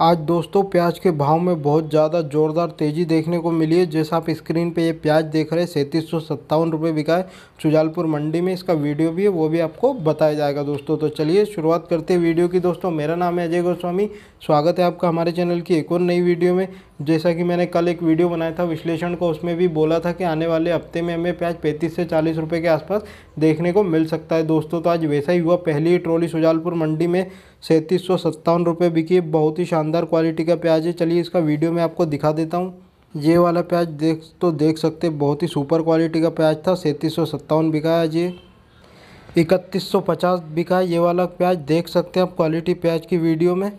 आज दोस्तों प्याज के भाव में बहुत ज़्यादा ज़ोरदार तेज़ी देखने को मिली है जैसा आप स्क्रीन पे ये प्याज देख रहे हैं सैंतीस सौ सत्तावन रुपये बिका है चुजालपुर मंडी में इसका वीडियो भी है वो भी आपको बताया जाएगा दोस्तों तो चलिए शुरुआत करते हैं वीडियो की दोस्तों मेरा नाम है अजय गोस्वामी स्वागत है आपका हमारे चैनल की एक और नई वीडियो में जैसा कि मैंने कल एक वीडियो बनाया था विश्लेषण को उसमें भी बोला था कि आने वाले हफ्ते में हमें प्याज पैंतीस से चालीस रुपये के आसपास देखने को मिल सकता है दोस्तों तो आज वैसा ही हुआ पहली ट्रॉली सुजालपुर मंडी में सैंतीस सौ सत्तावन रुपये बिकी बहुत ही शानदार क्वालिटी का प्याज है चलिए इसका वीडियो मैं आपको दिखा देता हूँ ये वाला प्याज देख तो देख सकते बहुत ही सुपर क्वालिटी का प्याज था सैंतीस सौ सत्तावन बिका आज ये इकतीस सौ पचास बिका ये वाला प्याज देख सकते हैं आप क्वालिटी प्याज की वीडियो में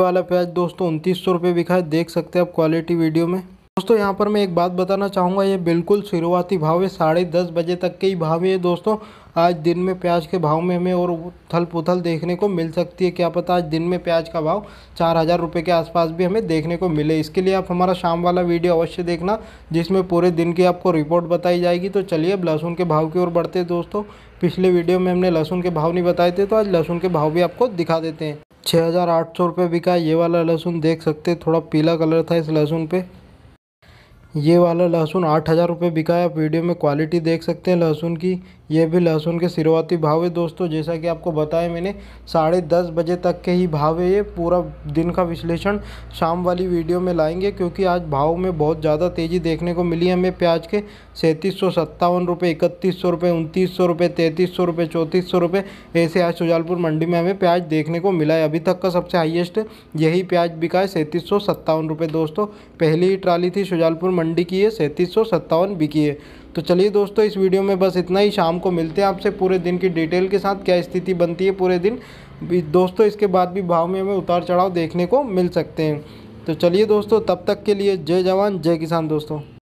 वाला प्याज दोस्तों उनतीस सौ रुपये बिका है देख सकते हैं आप क्वालिटी वीडियो में दोस्तों यहाँ पर मैं एक बात बताना चाहूँगा ये बिल्कुल शुरुआती भाव है साढ़े दस बजे तक के ही भाव है दोस्तों आज दिन में प्याज के भाव में हमें और उथल पुथल देखने को मिल सकती है क्या पता आज दिन में प्याज का भाव चार हज़ार रुपये के आसपास भी हमें देखने को मिले इसके लिए आप हमारा शाम वाला वीडियो अवश्य देखना जिसमें पूरे दिन की आपको रिपोर्ट बताई जाएगी तो चलिए अब लहसुन के भाव की ओर बढ़ते दोस्तों पिछले वीडियो में हमने लहसुन के भाव नहीं बताए थे तो आज लहसुन के भाव भी आपको दिखा देते हैं छः हज़ार आठ सौ रुपये बिका ये वाला लहसुन देख सकते थोड़ा पीला कलर था इस लहसुन पे ये वाला लहसुन आठ हज़ार रुपये बिका है आप वीडियो में क्वालिटी देख सकते हैं लहसुन की ये भी लहसुन के शुरुआती भाव है दोस्तों जैसा कि आपको बताया मैंने साढ़े दस बजे तक के ही भाव है ये पूरा दिन का विश्लेषण शाम वाली वीडियो में लाएंगे क्योंकि आज भाव में बहुत ज़्यादा तेज़ी देखने को मिली हमें प्याज के सैंतीस सौ सत्तावन रुपये इकतीस सौ रुपये उनतीस सौ रुपये तैंतीस सौ रुपये चौंतीस सौ रुपये ऐसे आज सुजालपुर मंडी में हमें प्याज देखने को मिला है अभी तक का सबसे हाइएस्ट यही प्याज बिका है सैंतीस सौ सत्तावन रुपये दोस्तों पहली ही ट्राली थी सुजालपुर मंडी की ये सैंतीस सौ सत्तावन बिकी है तो चलिए दोस्तों इस वीडियो में बस इतना ही शाम को मिलते हैं आपसे पूरे दिन की डिटेल के साथ क्या स्थिति बनती है पूरे दिन दोस्तों इसके बाद भी भाव में हमें उतार चढ़ाव देखने को मिल सकते हैं तो चलिए दोस्तों तब तक के लिए जय जवान जय किसान दोस्तों